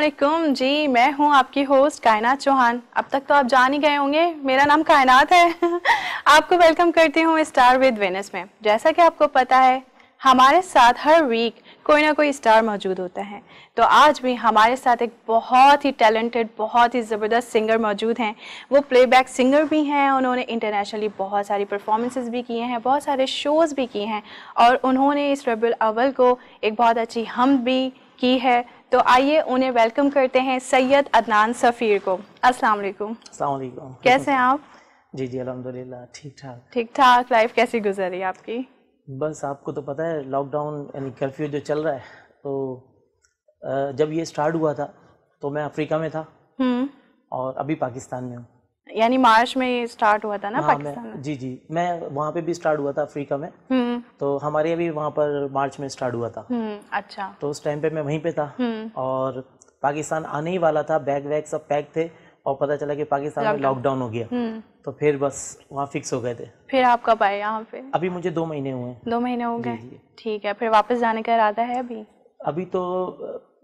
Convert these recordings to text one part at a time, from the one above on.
अलैक्म जी मैं हूँ आपकी होस्ट कायनात चौहान अब तक तो आप जान ही गए होंगे मेरा नाम कायनात है आपको वेलकम करती हूँ स्टार विद वेनस में जैसा कि आपको पता है हमारे साथ हर वीक कोई ना कोई स्टार मौजूद होता है तो आज भी हमारे साथ एक बहुत ही टैलेंटेड बहुत ही ज़बरदस्त सिंगर मौजूद हैं वो प्लेबैक सिंगर भी हैं उन्होंने इंटरनेशनली बहुत सारी परफॉर्मेंसेस भी किए हैं बहुत सारे शोज़ भी किए हैं और उन्होंने इस रबुल अव्वल को एक बहुत अच्छी हम भी की है तो आइए उन्हें वेलकम करते हैं सैयद अदनान सफ़ीर को अस्सलाम वालेकुम वालेकुम कैसे हैं आप जी जी अलहमदिल्ला ठीक ठाक ठीक ठाक लाइफ कैसी गुजर रही है आपकी बस आपको तो पता है लॉकडाउन यानी कर्फ्यू जो चल रहा है तो जब ये स्टार्ट हुआ था तो मैं अफ्रीका में था हम्म। और अभी पाकिस्तान में हूँ यानी मार्च में स्टार्ट हुआ था ना हाँ, पाकिस्तान में जी जी मैं वहाँ पे भी स्टार्ट हुआ था अफ्रीका में हम्म। तो हमारे अभी वहाँ पर मार्च में स्टार्ट हुआ था हम्म, अच्छा तो उस टाइम पे मैं वहीं पे था हम्म। और पाकिस्तान आने ही वाला था बैग वैग सब पैक थे और पता चला कि पाकिस्तान में लॉकडाउन हो गया तो फिर बस वहाँ फिक्स हो गए थे फिर आप कब आए यहाँ पे अभी मुझे दो महीने हुए दो महीने हो गए ठीक है फिर वापस जाने का इरादा है अभी अभी तो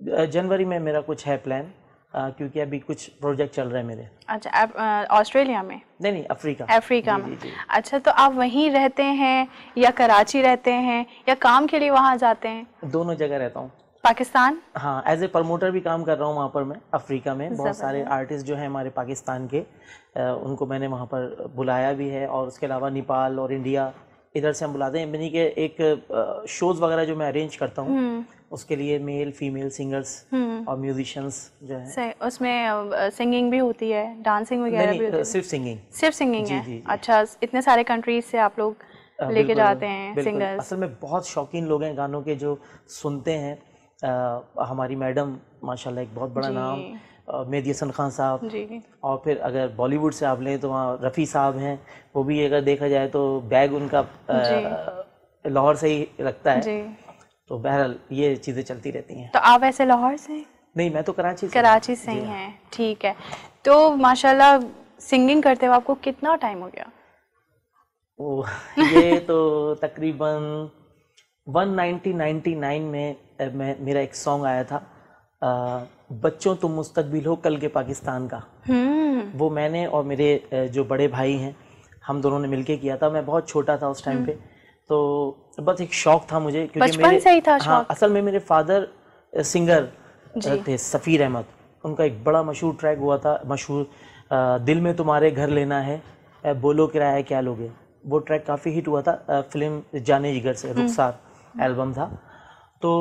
जनवरी में मेरा कुछ है प्लान क्योंकि अभी कुछ प्रोजेक्ट चल रहे हैं मेरे अच्छा ऑस्ट्रेलिया में नहीं नहीं अफ्रीका अफ्रीका में अच्छा तो आप वहीं रहते हैं या कराची रहते हैं या काम के लिए वहाँ जाते हैं दोनों जगह रहता हूँ पाकिस्तान हाँ एज ए प्रमोटर भी काम कर रहा हूँ वहाँ पर मैं अफ्रीका में बहुत सारे आर्टिस्ट जो हैं हमारे पाकिस्तान के उनको मैंने वहाँ पर बुलाया भी है और उसके अलावा नेपाल और इंडिया इधर से हम बुलाते हैं यानी कि एक शोज वगैरह जो मैं अरेंज करता हूँ हम्म। उसके लिए मेल फीमेल सिंगर्स और म्यूजिशियंस जो है उसमें सिंगिंग भी होती है डांसिंग वगैरह भी होती है सिर्फ सिंगिंग सिर्फ सिंगिंग जी, है जी, जी. अच्छा इतने सारे कंट्रीज से आप लोग लेके जाते हैं सिंगर्स असल में बहुत शौकीन लोग हैं गानों के जो सुनते हैं हमारी मैडम माशाल्लाह एक बहुत बड़ा नाम मेहदी हसन खान साहब और फिर अगर बॉलीवुड से आप लें तो वहाँ रफ़ी साहब हैं वो भी अगर देखा जाए तो बैग उनका लाहौर से ही लगता है तो बहरहाल ये चीज़ें चलती रहती हैं तो आप ऐसे लाहौर से नहीं मैं तो कराची से कराची से ही हाँ। हैं ठीक है तो माशाल्लाह सिंगिंग करते हुए आपको कितना टाइम हो गया ओ, ये तो तकरीबन 1999 में मैं मेरा एक सॉन्ग आया था बच्चों तुम तो मुस्तकबिल हो कल के पाकिस्तान का हम्म। वो मैंने और मेरे जो बड़े भाई हैं हम दोनों ने मिलके किया था मैं बहुत छोटा था उस टाइम हम्म। पे तो बस एक शौक था मुझे क्योंकि मेरे से ही था हाँ असल में मेरे फादर सिंगर थे सफ़ीर अहमद उनका एक बड़ा मशहूर ट्रैक हुआ था मशहूर दिल में तुम्हारे घर लेना है बोलो किराया क्या लोगे वो ट्रैक काफ़ी हिट हुआ था फिल्म जाने जिगर से हम्म। रुखसार एल्बम था तो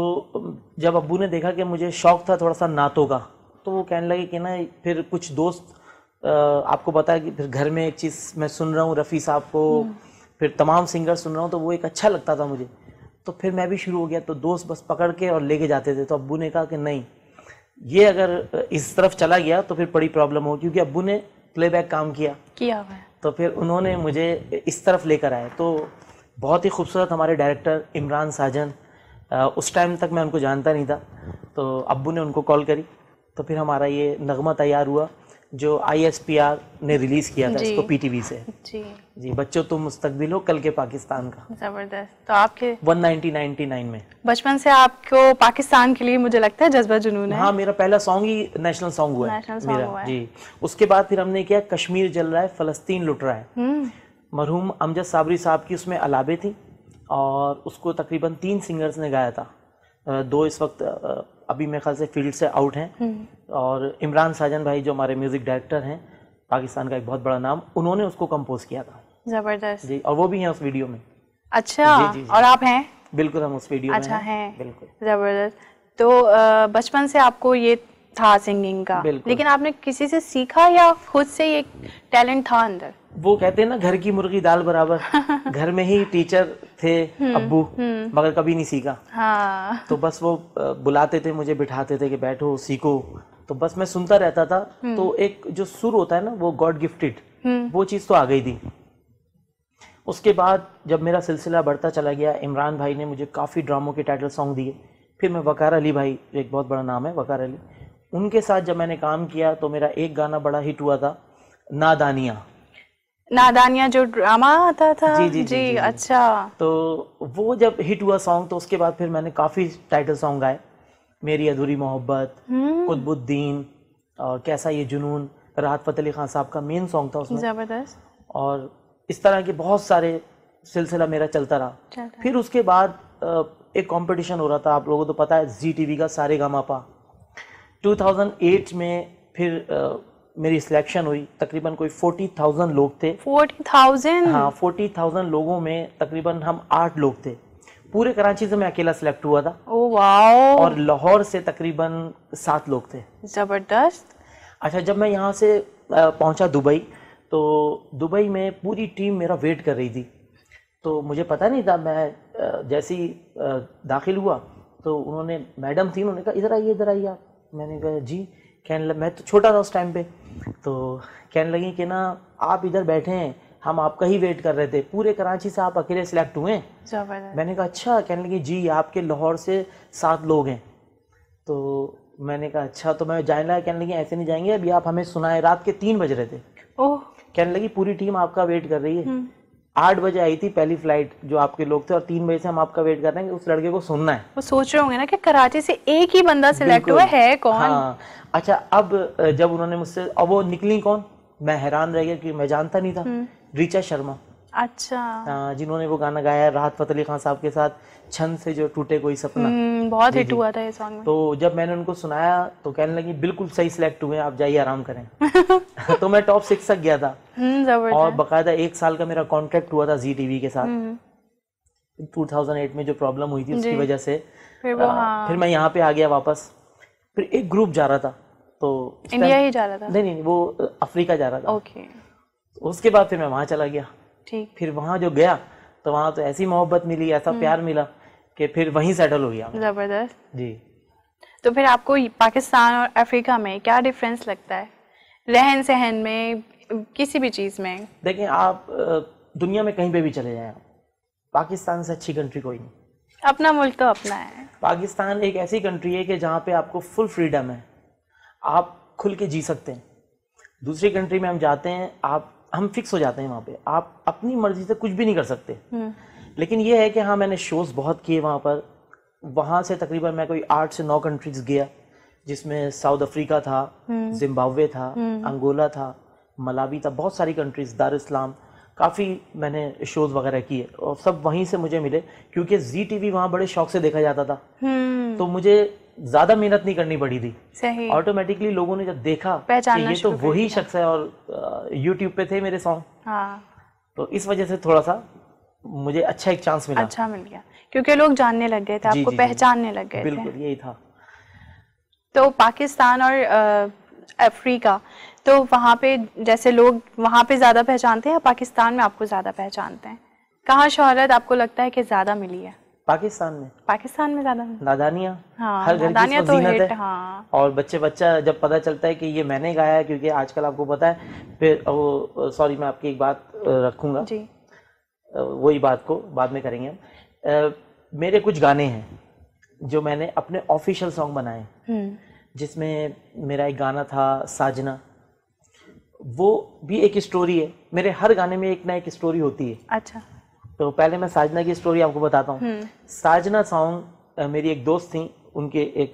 जब अबू ने देखा कि मुझे शौक़ था थोड़ा सा नातों का तो वो कहने लगे कि ना फिर कुछ दोस्त आपको पता है कि फिर घर में एक चीज़ मैं सुन रहा हूँ रफ़ी साहब को हम्म। फिर तमाम सिंगर सुन रहा हूँ तो वो एक अच्छा लगता था मुझे तो फिर मैं भी शुरू हो गया तो दोस्त बस पकड़ के और लेके जाते थे तो अबू ने कहा कि नहीं ये अगर इस तरफ चला गया तो फिर बड़ी प्रॉब्लम हो क्योंकि अबू ने प्लेबैक काम किया किया तो फिर उन्होंने मुझे इस तरफ लेकर आए तो बहुत ही खूबसूरत हमारे डायरेक्टर इमरान साजन उस टाइम तक मैं उनको जानता नहीं था तो अब्बू ने उनको कॉल करी तो फिर हमारा ये नगमा तैयार हुआ जो आईएसपीआर ने रिलीज़ किया था इसको पीटीवी से जी जी बच्चों तुम मुस्तकबिल हो कल के पाकिस्तान का ज़बरदस्त तो आपके 1999 में बचपन से आपको पाकिस्तान के लिए मुझे लगता है जज्बा जुनून है हाँ मेरा पहला सॉन्ग ही नेशनल सॉन्ग हुआ नेशनल है मेरा हुआ है। जी उसके बाद फिर हमने किया कश्मीर जल रहा है फलस्तीन लुट रहा है हम्म। मरहूम अमजद साबरी साहब की उसमें अलाबे थी और उसको तकरीबन तीन सिंगर्स ने गाया था दो इस वक्त अभी मेरे ख्याल से फील्ड से आउट हैं हम्म। और इमरान साजन भाई जो हमारे म्यूज़िक डायरेक्टर हैं पाकिस्तान का एक बहुत बड़ा नाम उन्होंने उसको कंपोज किया था जबरदस्त जी और वो भी हैं उस वीडियो में अच्छा जी, जी, जी, और आप हैं बिल्कुल हम उस वीडियो अच्छा में हैं बिल्कुल जबरदस्त तो बचपन से आपको ये था सिंगिंग का लेकिन आपने किसी से सीखा या खुद से ये टैलेंट था अंदर वो कहते हैं ना घर की मुर्गी दाल बराबर घर में ही टीचर थे हम्म, अब्बू हम्म। मगर कभी नहीं सीखा हाँ। तो बस वो बुलाते थे मुझे बिठाते थे कि बैठो सीखो तो बस मैं सुनता रहता था हम्म। तो एक जो सुर होता है ना वो गॉड गिफ्टेड वो चीज़ तो आ गई थी उसके बाद जब मेरा सिलसिला बढ़ता चला गया इमरान भाई ने मुझे काफ़ी ड्रामों के टाइटल सॉन्ग दिए फिर मैं वकार अली भाई एक बहुत बड़ा नाम है वकार अली उनके साथ जब मैंने काम किया तो मेरा एक गाना बड़ा हिट हुआ था नादानिया नादानिया जो ड्रामा आता था जी जी, जी जी जी अच्छा तो वो जब हिट हुआ सॉन्ग तो उसके बाद फिर मैंने काफी टाइटल सॉन्ग गाए मेरी अधूरी मोहब्बत कुतबुद्दीन हम्म। और कैसा ये जुनून राहत फतेह अली खान साहब का मेन सॉन्ग था उसमें जबरदस्त और इस तरह के बहुत सारे सिलसिला मेरा चलता रहा फिर उसके बाद एक कंपटीशन हो रहा था आप लोगों को तो पता है जी टीवी का सारे गामा पा 2008 में फिर मेरी सिलेक्शन हुई तकरीबन कोई फोर्टी थाउजेंड लोग थे फोर्टी थाउजेंड हाँ फोर्टी थाउजेंड लोगों में तकरीबन हम आठ लोग थे पूरे कराची से मैं अकेला सिलेक्ट हुआ था ओ oh, वाओ और लाहौर से तकरीबन सात लोग थे जबरदस्त अच्छा जब मैं यहाँ से पहुँचा दुबई तो दुबई में पूरी टीम मेरा वेट कर रही थी तो मुझे पता नहीं था मैं जैसे ही दाखिल हुआ तो उन्होंने मैडम थी उन्होंने कहा इधर आइए इधर आइए आप मैंने कहा जी कहने लगा मैं तो छोटा था उस टाइम पे तो कहने लगी कि ना आप इधर बैठे हैं हम आपका ही वेट कर रहे थे पूरे कराची से आप अकेले सिलेक्ट हुए मैंने कहा अच्छा कहने लगी जी आपके लाहौर से सात लोग हैं तो मैंने कहा अच्छा तो मैं जाने लगा कहने लगी ऐसे नहीं जाएंगे अभी आप हमें सुनाए रात के तीन बज रहे थे ओह कहने लगी पूरी टीम आपका वेट कर रही है हम्म। आठ बजे आई थी पहली फ्लाइट जो आपके लोग थे और तीन बजे से हम आपका वेट कर रहे हैं उस लड़के को सुनना है वो सोच रहे होंगे ना कि कराची से एक ही बंदा सिलेक्ट हुआ है कौन हाँ अच्छा अब जब उन्होंने मुझसे अब वो निकली कौन मैं हैरान रह गया कि मैं जानता नहीं था रिचा हम्म। शर्मा अच्छा जिन्होंने वो गाना गाया राहत फतेह अली खान साहब के साथ छंद से जो टूटे कोई सपना हम्म, बहुत हिट हुआ था ये सॉन्ग तो जब मैंने उनको सुनाया तो कहने लगी बिल्कुल सही सिलेक्ट हुए आप जाइए आराम करें तो मैं टॉप सिक्स तक गया था हम्म, और बकायदा एक साल का मेरा कॉन्ट्रैक्ट हुआ था जी टीवी के साथ 2008 हम्म। में जो प्रॉब्लम हुई थी उसकी वजह से फिर वो हाँ। फिर मैं यहाँ पे आ गया वापस फिर एक ग्रुप जा रहा था तो इंडिया ही जा रहा था नहीं नहीं वो अफ्रीका जा रहा था ओके उसके बाद फिर मैं वहाँ चला गया ठीक फिर वहाँ जो गया तो वहाँ तो ऐसी मोहब्बत मिली ऐसा हम्म। प्यार मिला कि फिर वहीं सेटल हो गया जबरदस्त जी तो फिर आपको पाकिस्तान और अफ्रीका में क्या डिफरेंस लगता है रहन सहन में किसी भी चीज़ में देखें आप दुनिया में कहीं पे भी चले जाएं पाकिस्तान से अच्छी कंट्री कोई नहीं अपना मुल्क तो अपना है पाकिस्तान एक ऐसी कंट्री है कि जहाँ पे आपको फुल फ्रीडम है आप खुल के जी सकते हैं दूसरी कंट्री में हम जाते हैं आप हम फिक्स हो जाते हैं वहाँ पे आप अपनी मर्जी से कुछ भी नहीं कर सकते हम्म। लेकिन ये है कि हाँ मैंने शोज़ बहुत किए वहाँ पर वहाँ से तकरीबन मैं कोई आठ से नौ कंट्रीज गया जिसमें साउथ अफ्रीका था जिम्बाब्वे हम्म। था अंगोला हम्म। था मलावी था बहुत सारी कंट्रीज दार इस्लाम काफ़ी मैंने शोज़ वगैरह किए और सब वहीं से मुझे मिले क्योंकि जी टी वी वहाँ बड़े शौक से देखा जाता था तो मुझे ज्यादा मेहनत नहीं करनी पड़ी थी ऑटोमेटिकली लोगों ने जब देखा कि ये तो वही शख्स है और यूट्यूब पे थे मेरे सॉन्ग हाँ। तो इस वजह से थोड़ा सा मुझे अच्छा एक चांस मिला अच्छा मिल गया क्योंकि लोग जानने लग गए थे आपको जी, पहचानने जी, लग गए बिल्कुल यही था तो पाकिस्तान और अफ्रीका तो वहाँ पे जैसे लोग वहाँ पे ज़्यादा पहचानते हैं पाकिस्तान में आपको ज़्यादा पहचानते हैं कहाँ शहरत आपको लगता है कि ज़्यादा मिली है पाकिस्तान में पाकिस्तान में ज्यादा नादानिया हाँ, हर घर की तो है हाँ। और बच्चे बच्चा जब पता चलता है कि ये मैंने गाया है क्योंकि आजकल आपको पता है फिर वो सॉरी मैं आपकी एक बात रखूँगा वही बात को बाद में करेंगे हम मेरे कुछ गाने हैं जो मैंने अपने ऑफिशियल सॉन्ग बनाए हम्म। जिसमें मेरा एक गाना था साजना वो भी एक स्टोरी है मेरे हर गाने में एक ना एक स्टोरी होती है अच्छा तो पहले मैं साजना की स्टोरी आपको बताता हूँ हम्म। साजना सॉन्ग मेरी एक दोस्त थी उनके एक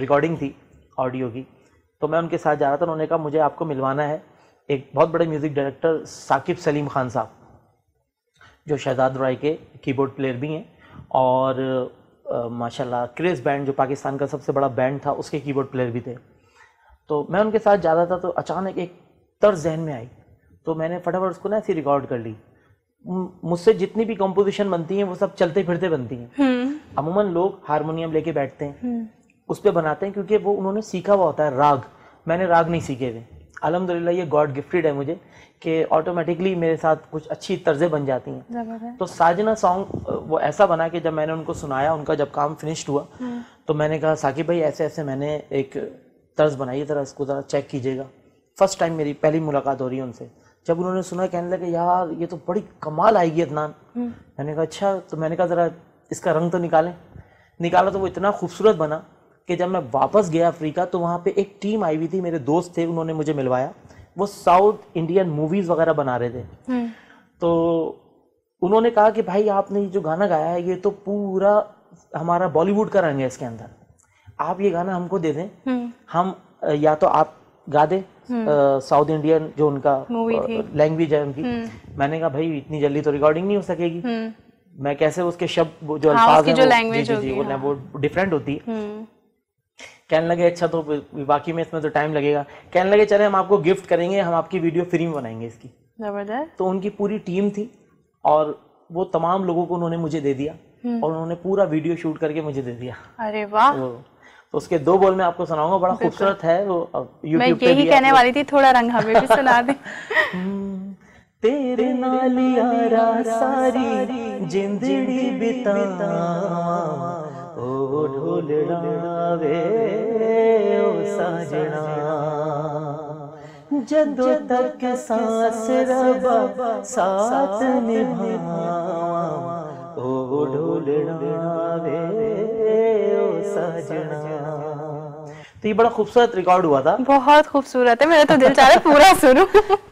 रिकॉर्डिंग थी ऑडियो की तो मैं उनके साथ जा रहा था उन्होंने कहा मुझे आपको मिलवाना है एक बहुत बड़े म्यूज़िक डायरेक्टर साकिब सलीम खान साहब जो शहजाद राय के कीबोर्ड प्लेयर भी हैं और माशाल्लाह क्रेज बैंड जो पाकिस्तान का सबसे बड़ा बैंड था उसके कीबोर्ड प्लेयर भी थे तो मैं उनके साथ जा रहा था तो अचानक एक तर्ज जहन में आई तो मैंने फटाफट उसको ना ऐसी रिकॉर्ड कर ली मुझसे जितनी भी कंपोजिशन बनती है वो सब चलते फिरते बनती है हम्म। अमूमन लोग हारमोनियम लेके बैठते हैं हम्म। उस पर बनाते हैं क्योंकि वो उन्होंने सीखा हुआ होता है राग मैंने राग नहीं सीखे हुए अलहमदिल्ला ये गॉड गिफ्टेड है मुझे कि ऑटोमेटिकली मेरे साथ कुछ अच्छी तर्जें बन जाती हैं तो साजना सॉन्ग वो ऐसा बना कि जब मैंने उनको सुनाया उनका जब काम फिनिश्ड हुआ हम्म। तो मैंने कहा साकिब भाई ऐसे ऐसे मैंने एक तर्ज बनाई ज़रा इसको ज़रा चेक कीजिएगा फर्स्ट टाइम मेरी पहली मुलाकात हो रही है उनसे जब उन्होंने सुना कहने लगे यार ये तो बड़ी कमाल आएगी अदनान हम्म। मैंने कहा अच्छा तो मैंने कहा ज़रा इसका रंग तो निकालें निकाला तो वो इतना खूबसूरत बना कि जब मैं वापस गया अफ्रीका तो वहाँ पे एक टीम आई हुई थी मेरे दोस्त थे उन्होंने मुझे मिलवाया वो साउथ इंडियन मूवीज़ वगैरह बना रहे थे हम्म। तो उन्होंने कहा कि भाई आपने ये जो गाना गाया है ये तो पूरा हमारा बॉलीवुड का रंग है इसके अंदर आप ये गाना हमको दे दें हम्म। हम या तो आप गा दे हम्म। साउथ इंडियन जो उनका लैंग्वेज है उनकी हम्म। मैंने कहा भाई इतनी जल्दी तो रिकॉर्डिंग नहीं हो सकेगी हम्म। मैं कैसे उसके शब्द जो हाँ, अल्फाज हाँ, जो लैंग्वेज जी, जी, जी, हाँ। वो डिफरेंट होती है कहने लगे अच्छा तो बाकी में इसमें तो टाइम लगेगा कहने लगे चले हम आपको गिफ्ट करेंगे हम आपकी वीडियो फ्री में बनाएंगे इसकी जबरदस्त तो उनकी पूरी टीम थी और वो तमाम लोगों को उन्होंने मुझे दे दिया और उन्होंने पूरा वीडियो शूट करके मुझे दे दिया अरे वाह तो तो उसके दो बोल में आपको सुनाऊंगा बड़ा खूबसूरत है वो मैं यही कहने वाली थी थोड़ा रंग हमें भी सुना दे हम्म, तेरे नाल सारी जिंदड़ी बिता ओ ढोलड़ा वे ओ साजना जदो तक सांस रबा साथ निभावा ओ ढोल वे सजना तो ये बड़ा खूबसूरत रिकॉर्ड हुआ था बहुत खूबसूरत है मेरा तो दिल चाह रहा है पूरा सुनूं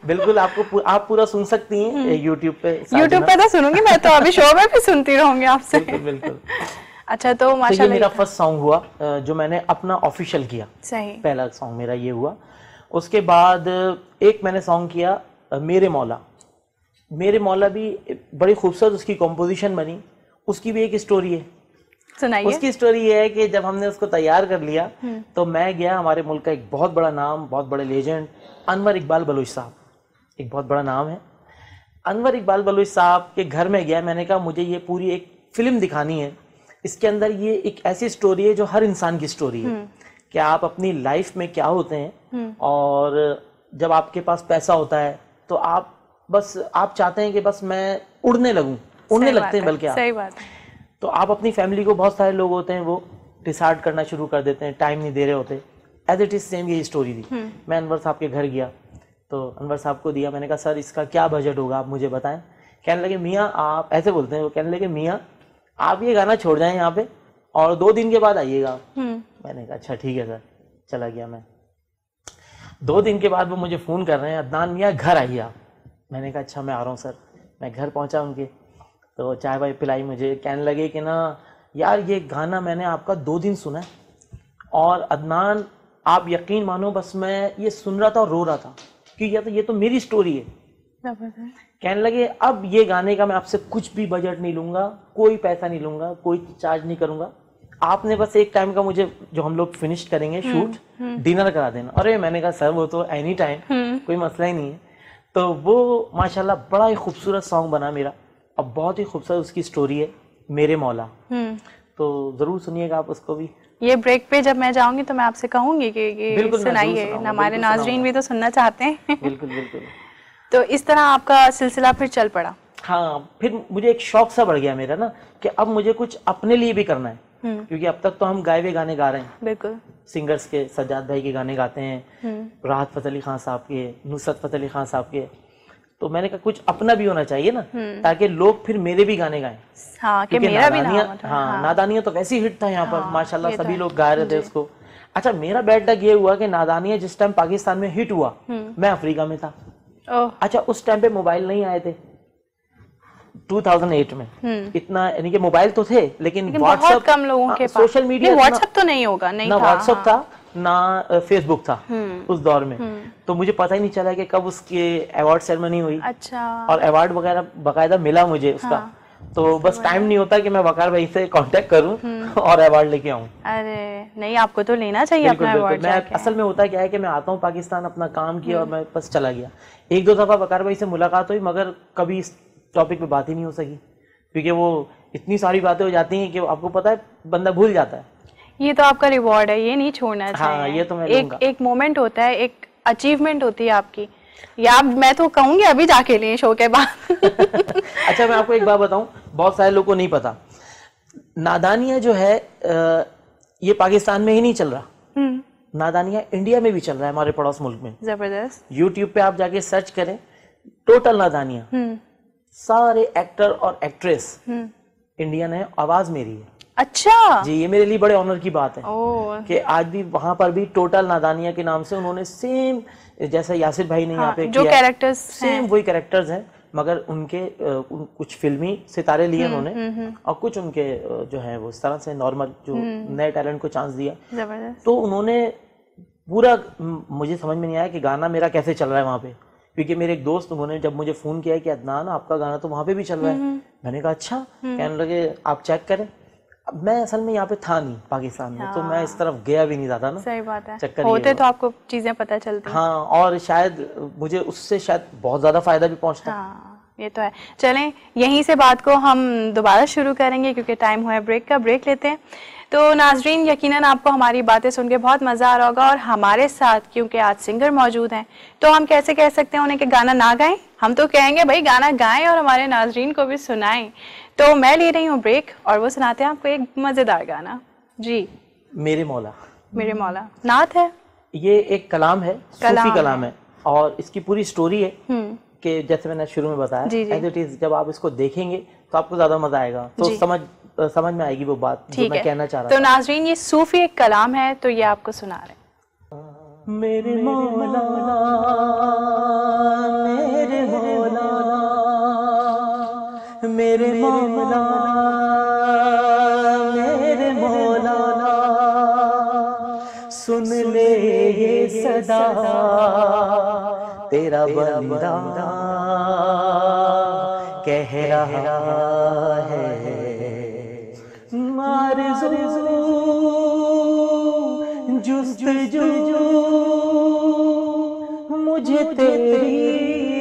बिल्कुल आपको पूर, आप पूरा सुन सकती हैं हम्म। यूट्यूब पे यूट्यूब पे तो सुनूंगी मैं तो अभी शो में भी सुनती रहूंगी आपसे बिल्कुल, अच्छा तो, तो माशाल्लाह तो मेरा फर्स्ट सॉन्ग हुआ जो मैंने अपना ऑफिशियल किया सही पहला सॉन्ग मेरा ये हुआ उसके बाद एक मैंने सॉन्ग किया मेरे मौला मेरे मौला भी बड़ी खूबसूरत उसकी कंपोजिशन बनी उसकी भी एक स्टोरी है सुनाइए उसकी स्टोरी ये है कि जब हमने उसको तैयार कर लिया हम्म। तो मैं गया हमारे मुल्क का एक बहुत बड़ा नाम बहुत बड़े लेजेंड अनवर इकबाल बलूच साहब एक बहुत बड़ा नाम है अनवर इकबाल बलूच साहब के घर में गया मैंने कहा मुझे ये पूरी एक फिल्म दिखानी है इसके अंदर ये एक ऐसी स्टोरी है जो हर इंसान की स्टोरी है हम्म। कि आप अपनी लाइफ में क्या होते हैं हम्म। और जब आपके पास पैसा होता है तो आप बस आप चाहते हैं कि बस मैं उड़ने लगूं उड़ने लगते हैं बल्कि आप सही बात है तो आप अपनी फैमिली को बहुत सारे लोग होते हैं वो डिसार्ड करना शुरू कर देते हैं टाइम नहीं दे रहे होते एज इट इज़ सेम यही स्टोरी थी हम्म। मैं अनवर साहब के घर गया तो अनवर साहब को दिया मैंने कहा सर इसका क्या बजट होगा आप मुझे बताएं कहने लगे मियाँ आप ऐसे बोलते हैं वो कहने लगे मियाँ आप ये गाना छोड़ जाए यहाँ पे और दो दिन के बाद आइएगा हम्म। मैंने कहा अच्छा ठीक है सर चला गया मैं दो दिन के बाद वो मुझे फ़ोन कर रहे हैं अदनान मियाँ घर आइए आप मैंने कहा अच्छा मैं आ रहा हूँ सर मैं घर पहुँचा उनके तो चाय भाई पिलाई मुझे कहने लगे कि ना यार ये गाना मैंने आपका दो दिन सुना है और अदनान आप यकीन मानो बस मैं ये सुन रहा था और रो रहा था कि या तो ये तो मेरी स्टोरी है कहने लगे अब ये गाने का मैं आपसे कुछ भी बजट नहीं लूँगा कोई पैसा नहीं लूँगा कोई चार्ज नहीं करूँगा आपने बस एक टाइम का मुझे जो हम लोग फिनिश करेंगे शूट हम्म, डिनर हम्म। करा देना अरे मैंने कहा सर वो तो एनी टाइम हम्म। कोई मसला ही नहीं है तो वो माशाल्लाह बड़ा ही खूबसूरत सॉन्ग बना मेरा अब बहुत ही खूबसूरत उसकी स्टोरी है मेरे मौला हम्म। तो जरूर सुनिएगा आप उसको भी ये ब्रेक पे जब मैं जाऊंगी तो मैं आपसे कहूंगी कि ये सुनाइए हमारे नाजरीन भी तो सुनना चाहते हैं बिल्कुल बिल्कुल तो इस तरह आपका सिलसिला फिर चल पड़ा हाँ फिर मुझे एक शौक सा बढ़ गया मेरा ना कि अब मुझे कुछ अपने लिए भी करना है हम्म। क्योंकि अब तक तो हम गाए हुए गाने गा रहे हैं बिल्कुल सिंगर्स के सज्जाद भाई के गाने गाते हैं हम्म। राहत फतेह अली खान साहब के नुसरत फतेह अली खान साहब के तो मैंने कहा कुछ अपना भी होना चाहिए ना हम्म। ताकि लोग फिर मेरे भी गाने गाए हाँ, हाँ, हाँ, नादानिया तो वैसे हिट था यहाँ पर हाँ, माशाला तो सभी लोग गा रहे थे उसको अच्छा मेरा बैड लग ये हुआ कि नादानिया जिस टाइम पाकिस्तान में हिट हुआ हम्म। मैं अफ्रीका में था अच्छा उस टाइम पे मोबाइल नहीं आए थे 2008 में हम्म। इतना यानी कि मोबाइल तो थे लेकिन व्हाट्सएप कम लोगों हाँ, के सोशल मीडिया व्हाट्सएप तो नहीं होगा नहीं ना व्हाट्सएप था ना फेसबुक था हम्म। उस दौर में हम्म। तो मुझे पता ही नहीं चला कि कब उसके अवार्ड सेरेमनी हुई अच्छा और अवार्ड वगैरह बकायदा मिला मुझे उसका हाँ। तो बस टाइम नहीं होता कि मैं वकार भाई से कांटेक्ट करूं हम्म। और अवार्ड लेके आऊं अरे नहीं आपको तो लेना चाहिए अपना अवार्ड मैं असल में होता क्या है कि मैं आता हूं पाकिस्तान अपना काम किया और मैं बस चला गया एक दो दफा वकार भाई से मुलाकात हुई मगर कभी इस टॉपिक पे बात ही नहीं हो सकी क्योंकि वो इतनी सारी बातें हो जाती हैं कि आपको पता है बंदा भूल जाता है ये तो आपका रिवॉर्ड है ये नहीं छोड़ना हाँ, चाहिए हाँ, ये तो मैं एक एक मोमेंट होता है एक अचीवमेंट होती है आपकी या मैं तो कहूंगी अभी जाके लिए शो के बाद अच्छा मैं आपको एक बात बताऊं बहुत सारे लोग को नहीं पता नादानिया जो है ये पाकिस्तान में ही नहीं चल रहा हम्म। नादानिया इंडिया में भी चल रहा है हमारे पड़ोस मुल्क में जबरदस्त यूट्यूब पे आप जाके सर्च करें टोटल नादानिया हम्म। सारे एक्टर और एक्ट्रेस इंडियन है आवाज मेरी है अच्छा जी ये मेरे लिए बड़े ऑनर की बात है कि आज भी वहाँ पर भी टोटल नादानिया के नाम से उन्होंने सेम जैसा यासिर भाई ने हाँ, यहाँ पे जो कैरेक्टर्स सेम वही कैरेक्टर्स हैं मगर उनके कुछ फिल्मी सितारे लिए हम्म, उन्होंने हम्म, हम्म। और कुछ उनके जो है वो इस तरह से नॉर्मल जो नए टैलेंट को चांस दिया तो उन्होंने पूरा मुझे समझ में नहीं आया कि गाना मेरा कैसे चल रहा है वहाँ पे क्योंकि मेरे एक दोस्त उन्होंने जब मुझे फोन किया कि अदनान आपका गाना तो वहाँ पे भी चल रहा है मैंने कहा अच्छा कहने लगे आप चेक करें मैं असल में यहाँ पे था नहीं पाकिस्तान में तो मैं इस हाँ। तरफ गया भी नहीं जाता ना सही बात है चक्कर होते तो आपको चीजें पता चलती हाँ और शायद मुझे उससे शायद बहुत ज्यादा फायदा भी पहुँचता हाँ। ये तो है चलें यहीं से बात को हम दोबारा शुरू करेंगे क्योंकि टाइम हुआ है ब्रेक का ब्रेक लेते हैं तो नाजरीन यकीनन आपको हमारी बातें सुन के बहुत मज़ा आ रहा होगा और हमारे साथ क्योंकि आज सिंगर मौजूद हैं तो हम कैसे कह सकते हैं उन्हें कि गाना ना गाएं हम तो कहेंगे भाई गाना गाएं और हमारे नाजरीन को भी सुनाएं तो मैं ले रही हूँ ब्रेक और वो सुनाते हैं आपको एक मज़ेदार गाना जी मेरे मौला मेरे मौला नात है ये एक कलाम है कलाम, सूफी कलाम है।, है और इसकी पूरी स्टोरी है हम्म। कि जैसे मैंने शुरू में बताया एज इज जब आप इसको देखेंगे तो आपको ज्यादा मजा आएगा तो समझ समझ में आएगी वो बात जो मैं कहना चाह रहा तो नाजरीन ये सूफी एक कलाम है तो ये आपको सुना रहे मेरे मौला मेरे मौला मेरे मौला सुन ले ये सदा तेरा बंदा कह रहा है मार जुस्त जू मुझे तेरी